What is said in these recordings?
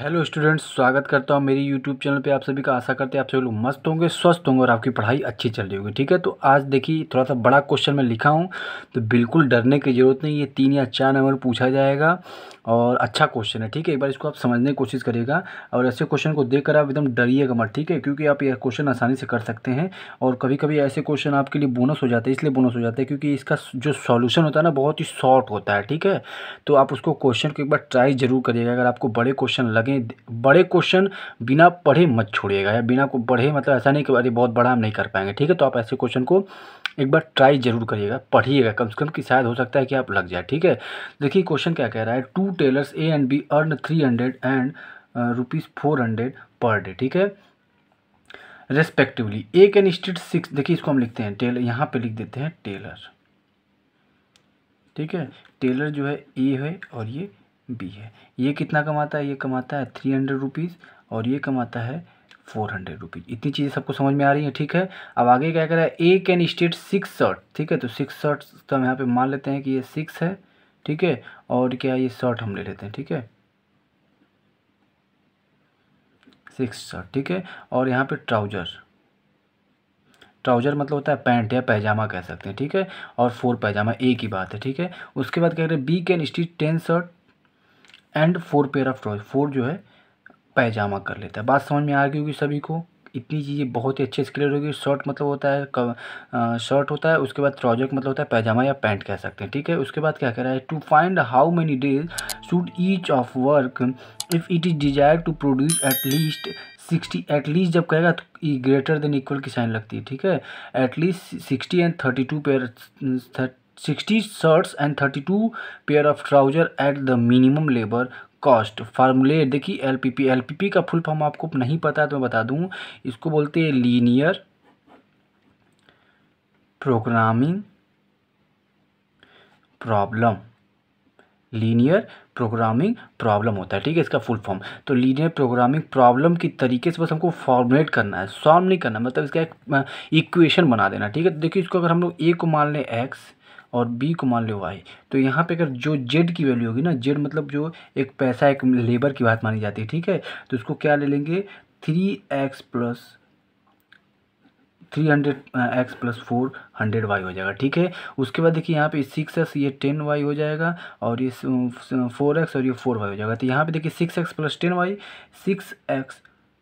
Hello students स्वागत करता हूँ मेरी यूट्यूब चैनल पे आप सभी का आशा करते हैं आप सभी लोग मस्त होंगे स्वस्थ होंगे और आपकी पढ़ाई अच्छी चल रही होगी ठीक है तो आज देखिए थोड़ा सा बड़ा क्वेश्चन मैं लिखा हूँ तो बिल्कुल डरने की ज़रूरत नहीं ये तीन या चार नंबर पूछा जाएगा और अच्छा क्वेश्चन है ठीक है एक बार इसको आप समझने की कोशिश करिएगा और ऐसे क्वेश्चन को देख कर आप एकदम डरिएगा मत ठीक है क्योंकि आप यह क्वेश्चन आसानी से कर सकते हैं और कभी कभी ऐसे क्वेश्चन आपके लिए बोनस हो जाते हैं इसलिए बोनस हो जाते हैं क्योंकि इसका जो सॉल्यूशन होता है ना बहुत ही शॉर्ट होता है ठीक है तो आप उसको क्वेश्चन को एक बार ट्राई जरूर करिएगा अगर आपको बड़े क्वेश्चन लग लगें बड़े क्वेश्चन बिना पढ़े मत छोड़िएगा या बिना को पढ़े मतलब ऐसा नहीं कि अरे बहुत बड़ा हम नहीं कर पाएंगे ठीक है तो आप ऐसे क्वेश्चन को एक बार ट्राई जरूर करिएगा पढ़िएगा कम से कम कि शायद हो सकता है कि आप लग जाए ठीक है देखिए क्वेश्चन क्या कह रहा है two tailors A and B earn three hundred and rupees four hundred per day ठीक है respectively A can stitch six देखिए इसको हम लिखते हैं टेलर यहाँ पे लिख देते हैं टेलर ठीक है टेलर जो है ए है और ये बी है ये कितना कमाता है ये कमाता है थ्री हंड्रेड रुपीज़ और ये कमाता है फोर हंड्रेड रुपीज़ इतनी चीज़ें सबको समझ में आ रही हैं ठीक है अब आगे क्या कह रहा है A can stitch six shirt ठीक है तो सिक्स शर्ट तो हम यहाँ पे मान लेते हैं कि ये सिक्स है ठीक है और क्या ये शर्ट हम ले लेते हैं ठीक है सिक्स शर्ट ठीक है और यहाँ पर ट्राउज़र ट्राउज़र मतलब होता है पैंट या पैजामा कह सकते हैं ठीक है और फोर पैजामा ए की बात है ठीक है उसके बाद कह रहे हैं B can stitch ten shirt and four pair of trousers four जो है पैजामा कर लेता है बात समझ में आ गई होगी सभी को इतनी चीज़ें बहुत ही अच्छे से क्लियर होगी शर्ट मतलब होता है कव, शर्ट होता है उसके बाद ट्राउजर मतलब होता है पैजामा या पैंट कह सकते हैं ठीक है उसके बाद क्या कह रहा है to find how many days should each of work if it is desire to produce at least sixty at least जब कहेगा तो ग्रेटर देन इक्वल की साइन लगती है ठीक है at least sixty and thirty two pair sixty shirts and thirty two pair of trouser at the minimum labour cost फार्मूले देखिए L P P L P P का फुल फॉर्म आपको नहीं पता है तो मैं बता दूँ इसको बोलते हैं linear programming problem linear programming problem होता है ठीक है इसका फुल फॉर्म तो लीनियर प्रोग्रामिंग प्रॉब्लम की तरीके से बस हमको फॉर्मुलेट करना है सॉल्व नहीं करना मतलब इसका एक इक्वेशन बना देना ठीक है तो देखिए इसको अगर हम लोग ए को मान लें एक्स और बी को मान लो वाई तो यहाँ पे अगर जो जेड की वैल्यू होगी ना जेड मतलब जो एक पैसा एक लेबर की बात मानी जाती है ठीक है तो उसको क्या ले लेंगे three x plus three hundred x plus four hundred y हो जाएगा ठीक है उसके बाद देखिए यहाँ पे सिक्स एक्स ये टेन वाई हो जाएगा और ये फोर एक्स और ये फोर वाई हो जाएगा तो यहाँ पे देखिए six x plus ten y six x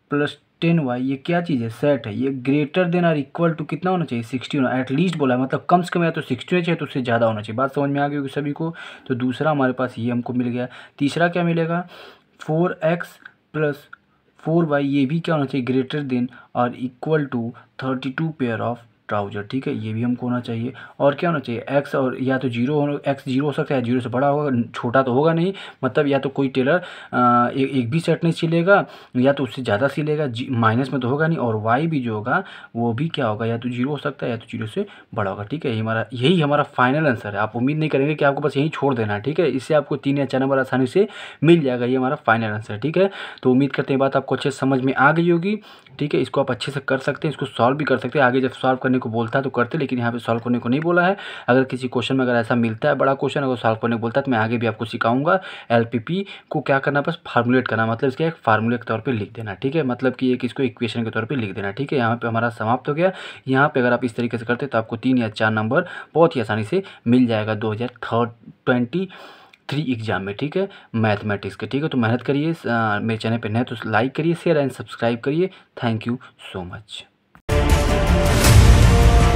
plus ten y ये क्या चीज़ है सेट है ये ग्रेटर देन और इक्वल टू कितना होना चाहिए सिक्सटी होना एटलीस्ट बोला है मतलब कम से कम या तो सिक्सटी होना चाहिए तो उससे ज़्यादा होना चाहिए बात समझ में आ गई होगी सभी को तो दूसरा हमारे पास ये हमको मिल गया तीसरा क्या मिलेगा four x plus four y ये भी क्या होना चाहिए ग्रेटर देन और equal to thirty two pair of trouser ठीक है ये भी हमको होना चाहिए और क्या होना चाहिए एक्स और या तो जीरो एक्स जीरो हो सकता है जीरो से बड़ा होगा छोटा तो होगा नहीं मतलब या तो कोई टेलर ए, एक भी शर्ट नहीं सिलेगा या तो उससे ज़्यादा सिलेगा माइनस में तो होगा नहीं और वाई भी जो होगा वो भी क्या होगा या तो जीरो हो सकता है या तो जीरो से बड़ा होगा ठीक है यही हमारा यही हमारा फाइनल आंसर है आप उम्मीद नहीं करेंगे कि आपको बस यहीं छोड़ देना ठीक है इससे आपको तीन या चार नंबर आसानी से मिल जाएगा ये हमारा फाइनल आंसर ठीक है तो उम्मीद करते हैं बात आपको अच्छे समझ में आ गई होगी ठीक है इसको आप अच्छे से कर सकते हैं इसको सॉल्व भी कर सकते हैं आगे जब सॉल्व करने को बोलता है तो करते लेकिन यहाँ पे सॉल्व करने को नहीं बोला है अगर किसी क्वेश्चन में अगर ऐसा मिलता है बड़ा क्वेश्चन अगर सॉल्व करने को बोलता है तो मैं आगे भी आपको सिखाऊंगा एल को क्या करना बस फार्मूलेट करना मतलब इसके एक फार्मूले के तौर पर लिख देना ठीक है मतलब कि एक इसको इक्वेशन के तौर पर लिख देना ठीक है यहाँ पर हमारा समाप्त हो गया यहाँ पर अगर आप इस तरीके से करते तो आपको तीन या चार नंबर बहुत ही आसानी से मिल जाएगा दो हज़ार थ्री एग्जाम में ठीक है मैथमेटिक्स के ठीक है तो मेहनत करिए मेरे चैनल पर नए तो लाइक करिए शेयर एंड सब्सक्राइब करिए thank you so much Bye.